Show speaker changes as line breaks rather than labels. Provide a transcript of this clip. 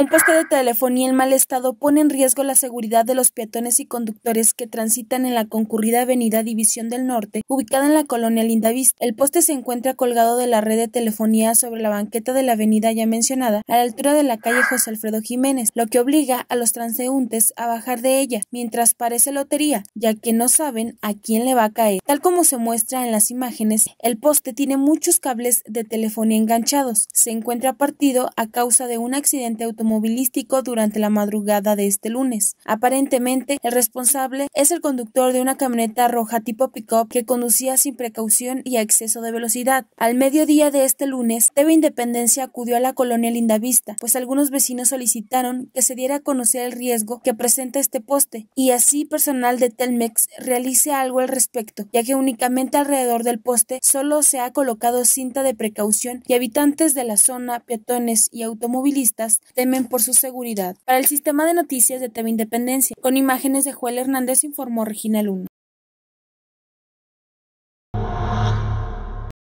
Un poste de telefonía en mal estado pone en riesgo la seguridad de los peatones y conductores que transitan en la concurrida avenida División del Norte, ubicada en la colonia Lindavista. El poste se encuentra colgado de la red de telefonía sobre la banqueta de la avenida ya mencionada, a la altura de la calle José Alfredo Jiménez, lo que obliga a los transeúntes a bajar de ella, mientras parece lotería, ya que no saben a quién le va a caer. Tal como se muestra en las imágenes, el poste tiene muchos cables de telefonía enganchados. Se encuentra partido a causa de un accidente automovilístico movilístico durante la madrugada de este lunes. Aparentemente, el responsable es el conductor de una camioneta roja tipo pick-up que conducía sin precaución y a exceso de velocidad. Al mediodía de este lunes, TV Independencia acudió a la colonia Lindavista, pues algunos vecinos solicitaron que se diera a conocer el riesgo que presenta este poste y así personal de Telmex realice algo al respecto, ya que únicamente alrededor del poste solo se ha colocado cinta de precaución y habitantes de la zona, peatones y automovilistas temen por su seguridad. Para el sistema de noticias de TV Independencia, con imágenes de Joel Hernández informó Regina Luna.